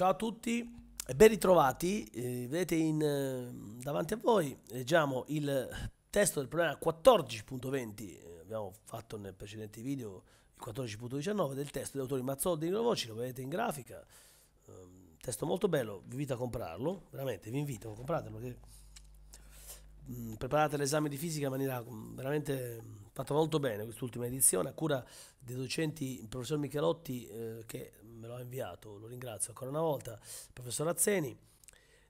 Ciao a tutti e ben ritrovati. Eh, vedete in, eh, davanti a voi, leggiamo il testo del problema 14.20, eh, abbiamo fatto nel precedente video il 14.19 del testo di autori Mazzoldi di Voci, lo vedete in grafica. Ehm, testo molto bello, vi invito a comprarlo, veramente vi invito, compratelo perché mm, preparate l'esame di fisica in maniera mm, veramente mm, fatta molto bene quest'ultima edizione a cura dei docenti il professor Michelotti eh, che me lo ha inviato, lo ringrazio ancora una volta, professor Azzeni.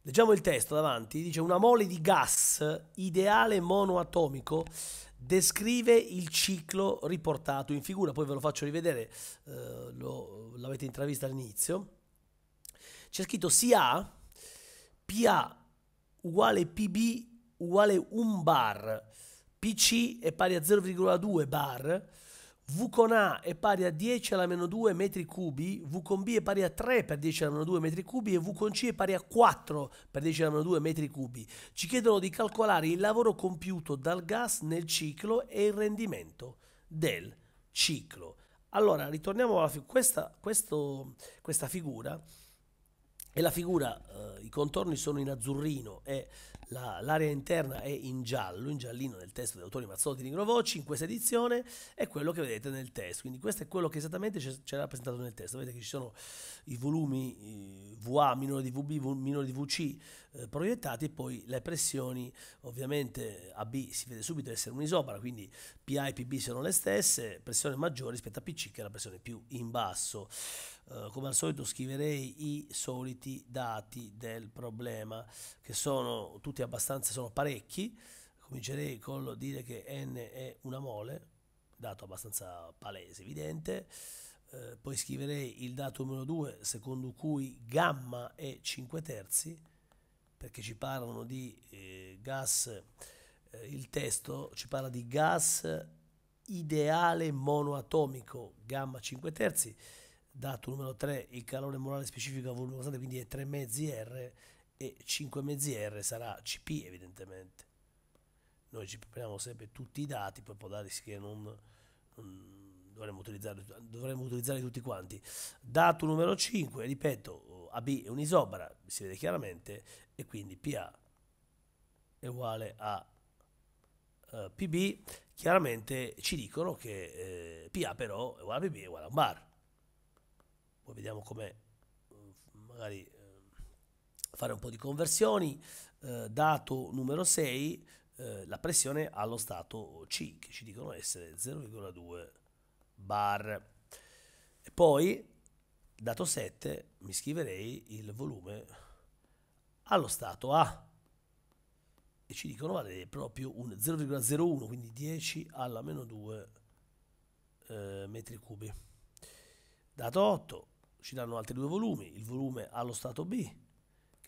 Leggiamo il testo davanti, dice una mole di gas ideale monoatomico descrive il ciclo riportato in figura, poi ve lo faccio rivedere, eh, lo, l'avete intravista all'inizio. C'è scritto sia PA uguale PB uguale 1 bar, PC è pari a 0,2 bar, V con A è pari a 10 alla meno 2 metri cubi, V con B è pari a 3 per 10 alla meno 2 metri cubi e V con C è pari a 4 per 10 alla meno 2 metri cubi. Ci chiedono di calcolare il lavoro compiuto dal gas nel ciclo e il rendimento del ciclo. Allora, ritorniamo alla fi- questa, questo, questa figura. E la figura, eh, i contorni sono in azzurrino e la, l'area interna è in giallo, in giallino nel testo degli autori Mazzotti di Grovoci, in questa edizione è quello che vedete nel testo, quindi questo è quello che esattamente c'è, rappresentato nel testo, vedete che ci sono i volumi eh, VA minore di VB, minore di VC eh, proiettati e poi le pressioni, ovviamente AB si vede subito essere un'isobara, quindi PA e PB sono le stesse, pressione maggiore rispetto a PC che è la pressione più in basso. Uh, come al solito scriverei i soliti dati del problema che sono tutti tutti abbastanza, sono parecchi. Comincerei col dire che n è una mole, dato abbastanza palese, evidente. Eh, poi scriverei il dato numero 2 secondo cui gamma è 5 terzi, perché ci parlano di eh, gas, eh, il testo ci parla di gas ideale monoatomico, gamma 5 terzi, dato numero 3 il calore morale specifico a volume costante, quindi è 3 mezzi R e 5 mezzi R sarà CP evidentemente. Noi ci prendiamo sempre tutti i dati, poi può darsi che non, non dovremmo, utilizzare, dovremmo utilizzare tutti quanti. Dato numero 5, ripeto, AB è un'isobara, si vede chiaramente, e quindi PA è uguale a uh, eh, PB, chiaramente ci dicono che eh, PA però è uguale a PB è uguale a un bar. Poi vediamo come eh, magari fare un po' di conversioni, eh, dato numero 6, eh, la pressione allo stato C, che ci dicono essere 0,2 bar. E poi, dato 7, mi scriverei il volume allo stato A, e ci dicono vale proprio un 0,01, quindi 10 alla meno 2 eh, metri cubi. Dato 8, ci danno altri due volumi, il volume allo stato B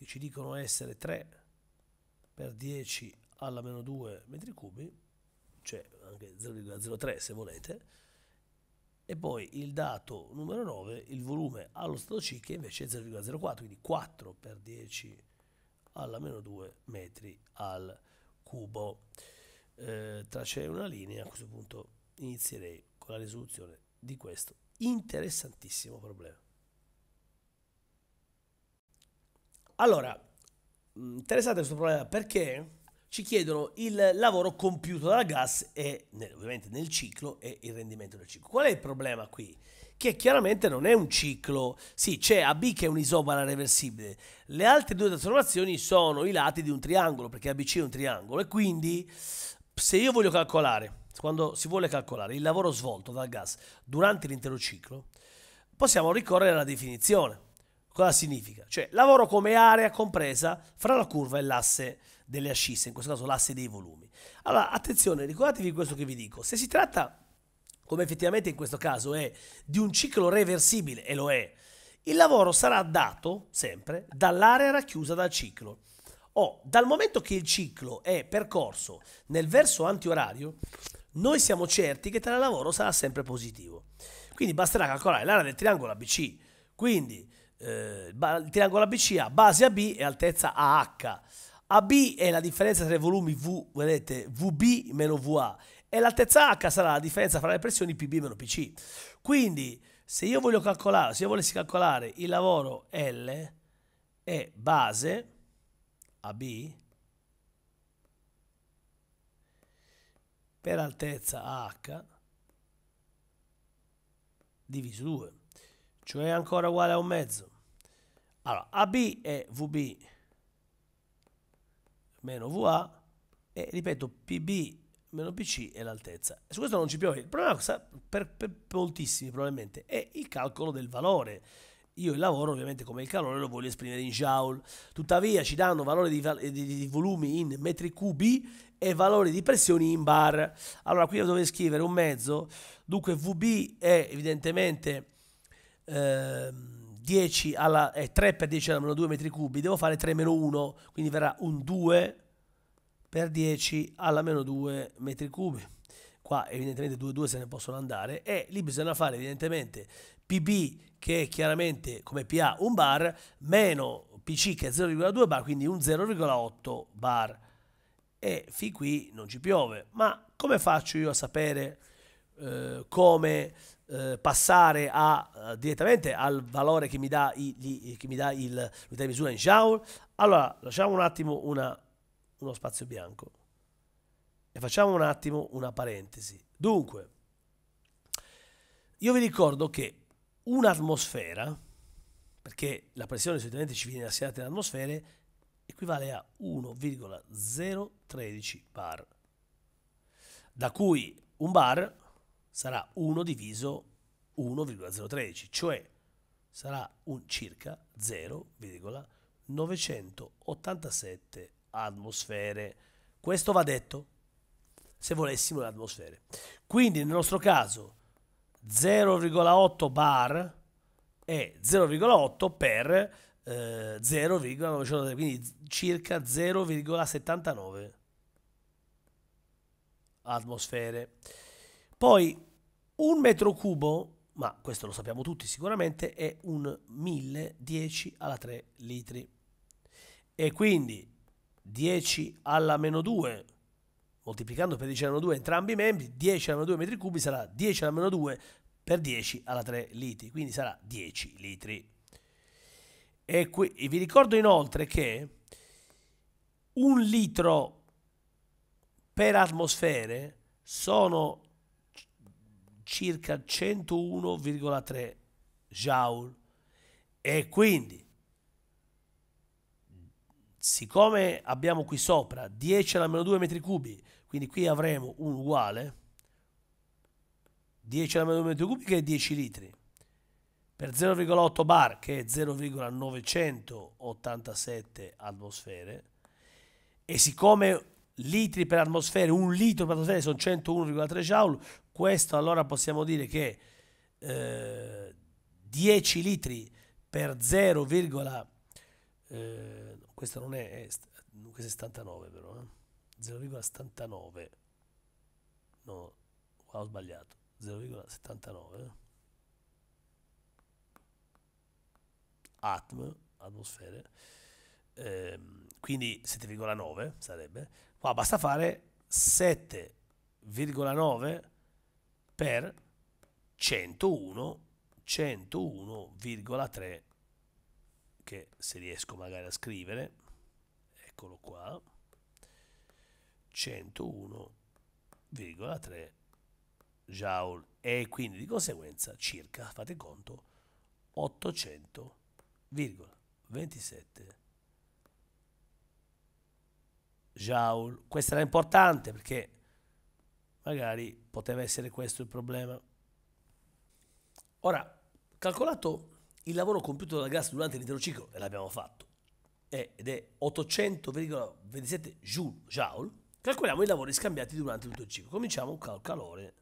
che ci dicono essere 3 per 10 alla meno 2 metri cubi, cioè anche 0,03 se volete, e poi il dato numero 9, il volume allo stato C che invece è 0,04, quindi 4 per 10 alla meno 2 metri al cubo. Eh, traccerei una linea, a questo punto inizierei con la risoluzione di questo interessantissimo problema. Allora, mm, interessante questo problema perché ci chiedono il lavoro compiuto dal gas e ovviamente nel ciclo e il rendimento del ciclo. Qual è il problema qui? Che chiaramente non è un ciclo, sì c'è AB che è un'isobara reversibile, le altre due trasformazioni sono i lati di un triangolo perché ABC è un triangolo e quindi se io voglio calcolare, quando si vuole calcolare il lavoro svolto dal gas durante l'intero ciclo, possiamo ricorrere alla definizione Cosa significa? Cioè lavoro come area compresa fra la curva e l'asse delle ascisse, in questo caso l'asse dei volumi. Allora, attenzione, ricordatevi questo che vi dico. Se si tratta, come effettivamente in questo caso è, di un ciclo reversibile, e lo è, il lavoro sarà dato sempre dall'area racchiusa dal ciclo. O oh, dal momento che il ciclo è percorso nel verso antiorario, noi siamo certi che tale lavoro sarà sempre positivo. Quindi basterà calcolare l'area del triangolo ABC. Quindi il triangolo ABC ha base AB e altezza AH. AB è la differenza tra i volumi V, vedete, VB meno VA e l'altezza H sarà la differenza fra le pressioni PB meno PC. Quindi se io voglio calcolare, se io volessi calcolare il lavoro L è base AB per altezza AH diviso 2, cioè ancora uguale a un mezzo. Allora, AB è VB meno VA e ripeto PB meno PC è l'altezza. Su questo non ci piove. Il problema per, per moltissimi probabilmente è il calcolo del valore. Io il lavoro ovviamente come il calore lo voglio esprimere in joule, tuttavia ci danno valore di, di, di, volumi in metri cubi e valore di pressioni in bar. Allora qui dove scrivere un mezzo, dunque VB è evidentemente... Ehm, 10 alla, eh, 3 per 10 alla meno 2 metri cubi, devo fare 3 meno 1, quindi verrà un 2 per 10 alla meno 2 metri cubi. Qua evidentemente 2 2 se ne possono andare e lì bisogna fare evidentemente PB che è chiaramente come PA 1 bar meno PC che è 0,2 bar, quindi un 0,8 bar. E fin qui non ci piove. Ma come faccio io a sapere eh, come eh, passare a, eh, direttamente al valore che mi dà, i, gli, che mi dà il, l'unità di misura in joule. Allora, lasciamo un attimo una, uno spazio bianco e facciamo un attimo una parentesi. Dunque, io vi ricordo che un'atmosfera, perché la pressione solitamente ci viene assegnata in atmosfere, equivale a 1,013 bar, da cui un bar sarà 1 diviso 1,013, cioè sarà un circa 0,987 atmosfere. Questo va detto se volessimo le atmosfere. Quindi nel nostro caso 0,8 bar è 0,8 per eh, 0,983, quindi circa 0,79 atmosfere. Poi un metro cubo, ma questo lo sappiamo tutti sicuramente, è un 1010 alla 3 litri. E quindi 10 alla meno 2, moltiplicando per 10 alla meno 2 entrambi i membri, 10 alla meno 2 metri cubi sarà 10 alla meno 2 per 10 alla 3 litri, quindi sarà 10 litri. E, qui, e vi ricordo inoltre che un litro per atmosfere sono circa 101,3 joule e quindi siccome abbiamo qui sopra 10 alla meno 2 metri cubi quindi qui avremo un uguale 10 alla meno 2 metri cubi che è 10 litri per 0,8 bar che è 0,987 atmosfere e siccome litri per atmosfera, un litro per atmosfera sono 101,3 joule, questo allora possiamo dire che eh, 10 litri per 0, eh, questo non è, è, questo è 79 però, eh? 0,79, no, qua ho sbagliato, 0,79, eh. atm, atmosfere, eh, quindi 7,9 sarebbe, qua basta fare 7,9 per 101, 101,3 che se riesco magari a scrivere, eccolo qua, 101,3 joule e quindi di conseguenza circa, fate conto, 800,27 joule. Questa era importante perché Magari poteva essere questo il problema. Ora, calcolato il lavoro compiuto dal gas durante l'intero ciclo, e l'abbiamo fatto, eh, ed è 800,27 joule, joule, calcoliamo i lavori scambiati durante tutto il ciclo. Cominciamo con calore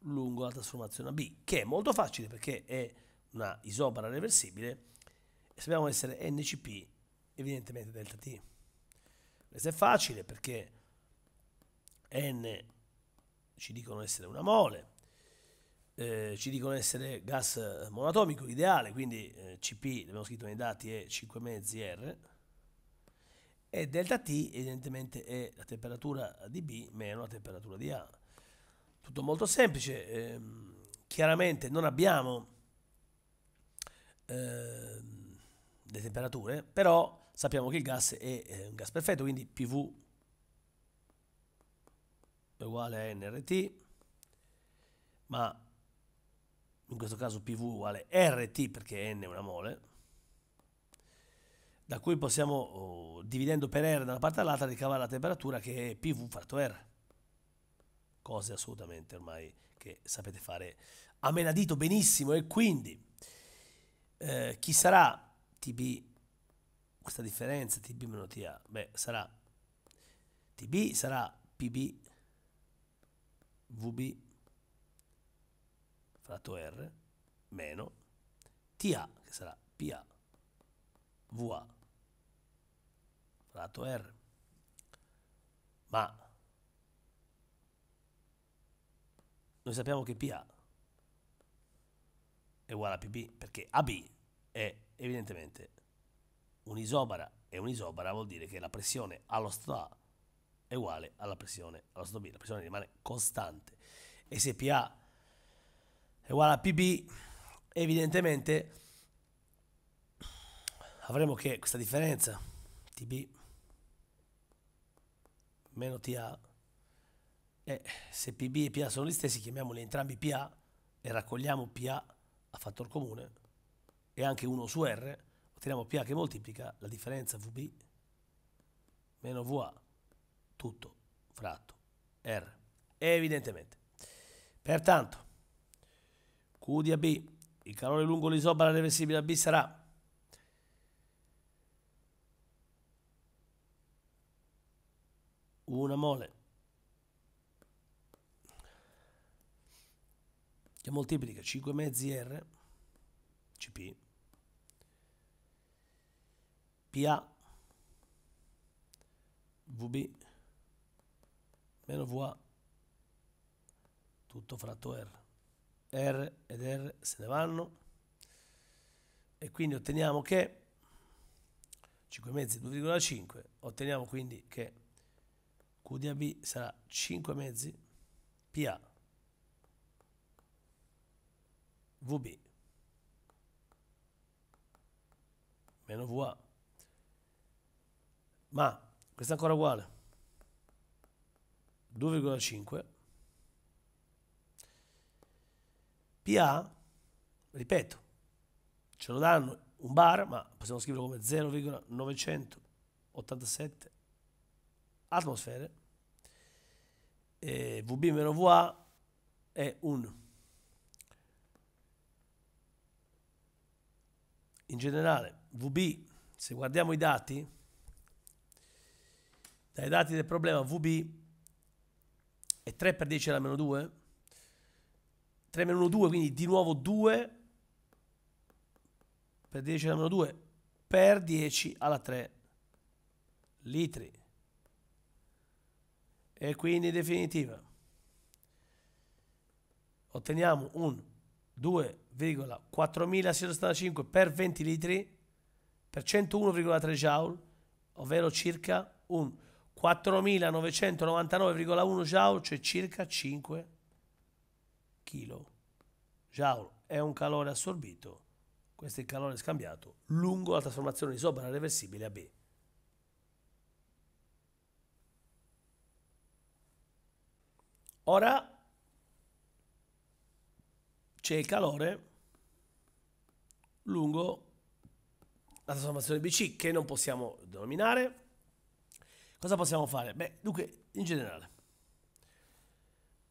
lungo la trasformazione B, che è molto facile perché è una isobara reversibile e sappiamo essere NCP, evidentemente delta T. Questo è facile perché N ci dicono essere una mole, eh, ci dicono essere gas monatomico ideale, quindi eh, CP, l'abbiamo scritto nei dati, è 5 mezzi R, e delta T evidentemente è la temperatura di B meno la temperatura di A. Tutto molto semplice, eh, chiaramente non abbiamo ehm, le temperature, però sappiamo che il gas è, è un gas perfetto, quindi PV è uguale a nrt, ma in questo caso PV uguale a RT perché N è una mole, da cui possiamo, oh, dividendo per R da una parte all'altra, ricavare la temperatura che è PV fratto R. Cose assolutamente ormai che sapete fare a menadito benissimo e quindi eh, chi sarà TB, questa differenza TB-TA? Beh, sarà TB sarà PB VB fratto R meno TA che sarà PA VA fratto R ma noi sappiamo che PA è uguale a PB perché AB è evidentemente un'isobara e un'isobara vuol dire che la pressione allo stato A è uguale alla pressione alla sodomia, la pressione rimane costante. E se PA è uguale a PB, evidentemente avremo che questa differenza TB meno TA eh, e se PB e PA sono gli stessi chiamiamoli entrambi PA e raccogliamo PA a fattore comune e anche 1 su R otteniamo PA che moltiplica la differenza VB meno VA tutto fratto R. Evidentemente. Pertanto, Q di AB, il calore lungo l'isobara reversibile AB sarà una mole che moltiplica 5 mezzi R CP PA VB meno VA, tutto fratto R. R ed R se ne vanno e quindi otteniamo che 5 mezzi 2,5 otteniamo quindi che Q di AB sarà 5 mezzi PA VB meno VA ma questo è ancora uguale 2,5 PA ripeto ce lo danno un bar ma possiamo scriverlo come 0,987 atmosfere e VB meno VA è 1 in generale VB se guardiamo i dati dai dati del problema VB 3 per 10 alla meno 2. 3 meno 2, quindi di nuovo 2 per 10 alla meno 2 per 10 alla 3 litri. E quindi in definitiva. Otteniamo un 2,4675 per 20 litri per 101,3 joule, ovvero circa un 4.999,1 joule, cioè circa 5 kg. Joule è un calore assorbito, questo è il calore scambiato lungo la trasformazione di sopra reversibile a B. Ora c'è il calore lungo la trasformazione BC che non possiamo denominare Cosa possiamo fare? Beh, dunque, in generale,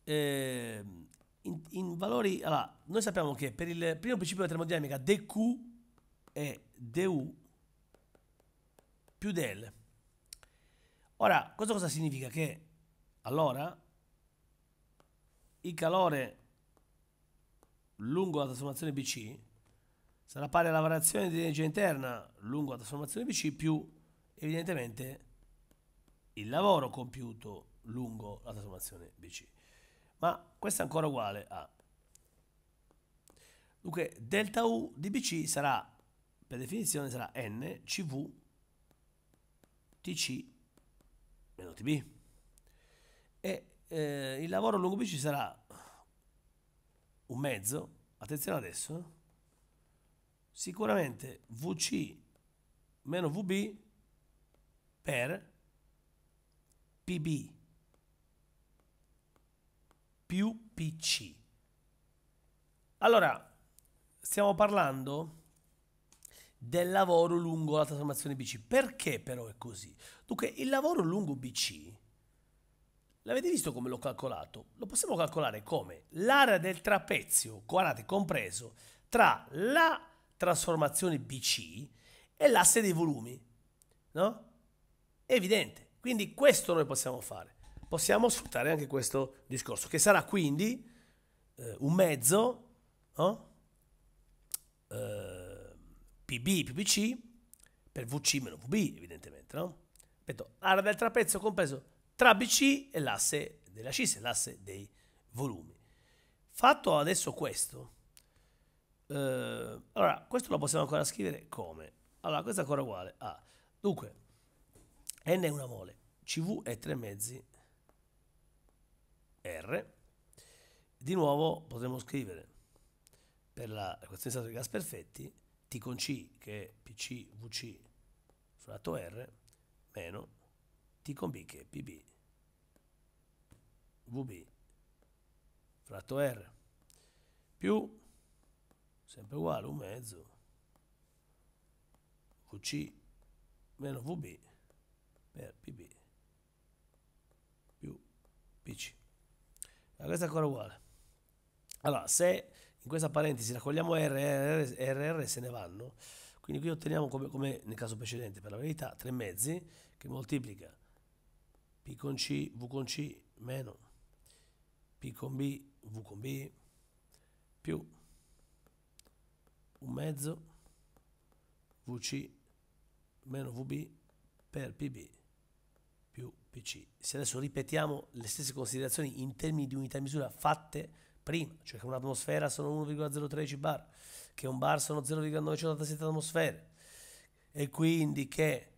eh, in, in, valori, allora, noi sappiamo che per il primo principio della termodinamica dq è du più del. Ora, questo cosa significa? Che allora il calore lungo la trasformazione BC sarà pari alla variazione di energia interna lungo la trasformazione BC più evidentemente il lavoro compiuto lungo la trasformazione BC. Ma questo è ancora uguale a... Dunque, delta U di BC sarà, per definizione, sarà N CV TC meno TB. E eh, il lavoro lungo BC sarà un mezzo, attenzione adesso, sicuramente VC meno VB per PB più PC. Allora, stiamo parlando del lavoro lungo la trasformazione BC. Perché però è così? Dunque, il lavoro lungo BC, l'avete visto come l'ho calcolato? Lo possiamo calcolare come l'area del trapezio, guardate, compreso, tra la trasformazione BC e l'asse dei volumi. No? È evidente. Quindi questo noi possiamo fare. Possiamo sfruttare anche questo discorso, che sarà quindi eh, un mezzo no? eh, PB, PPC per VC meno VB, evidentemente. No? Ripeto, area del trapezio compreso tra BC e l'asse della scissa, l'asse dei volumi. Fatto adesso questo, eh, allora questo lo possiamo ancora scrivere come? Allora, questo è ancora uguale ah, dunque, n è una mole, CV è 3 mezzi R. Di nuovo potremmo scrivere per l'equazione di stato di gas perfetti T con C che è PC VC fratto R meno T con B che è PB VB fratto R più sempre uguale un mezzo VC meno VB per PB BC. Allora, questo è ancora uguale. Allora, se in questa parentesi raccogliamo R, R, R, se ne vanno, quindi qui otteniamo come, come, nel caso precedente, per la verità, tre mezzi che moltiplica P con C, V con C meno P con B, V con B più un mezzo VC meno VB per PB PC. Se adesso ripetiamo le stesse considerazioni in termini di unità di misura fatte prima, cioè che un'atmosfera sono 1,013 bar, che un bar sono 0,987 atmosfere, e quindi che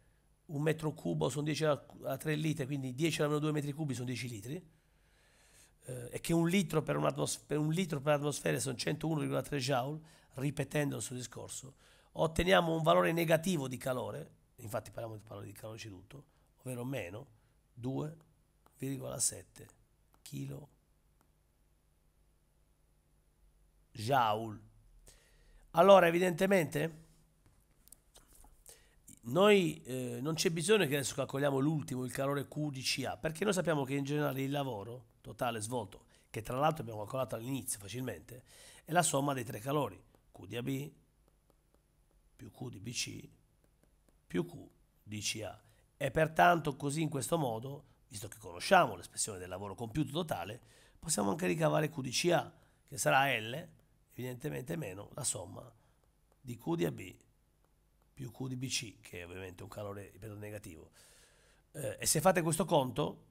un metro cubo sono 10 a 3 litri, quindi 10 alla meno 2 metri cubi sono 10 litri, eh, e che un litro per, per un litro per atmosfere sono 101,3 joule, ripetendo il suo discorso, otteniamo un valore negativo di calore, infatti parliamo di calore ceduto, ovvero meno, 2,7 kg joule. Allora, evidentemente, noi eh, non c'è bisogno che adesso calcoliamo l'ultimo, il calore Q10A, perché noi sappiamo che in generale il lavoro totale svolto, che tra l'altro abbiamo calcolato all'inizio facilmente, è la somma dei tre calori, Q di AB più Q di BC più Q di QDCA. E pertanto così in questo modo, visto che conosciamo l'espressione del lavoro compiuto totale, possiamo anche ricavare Q di CA, che sarà L, evidentemente meno la somma di Q di AB più Q di BC, che è ovviamente un calore negativo. Eh, e se fate questo conto,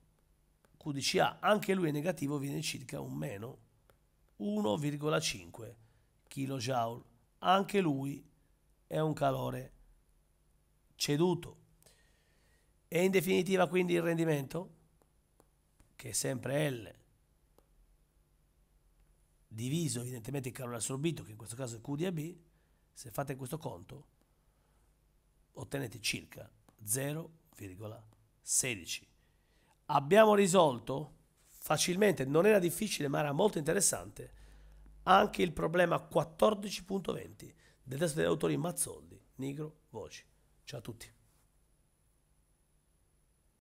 Q di CA, anche lui è negativo, viene circa un meno 1,5 kJ. Anche lui è un calore ceduto. E in definitiva quindi il rendimento, che è sempre L, diviso evidentemente il calore assorbito, che in questo caso è Q di AB, se fate questo conto, ottenete circa 0,16. Abbiamo risolto facilmente, non era difficile ma era molto interessante, anche il problema 14.20 del testo degli autori Mazzoldi, Nigro, Voci. Ciao a tutti.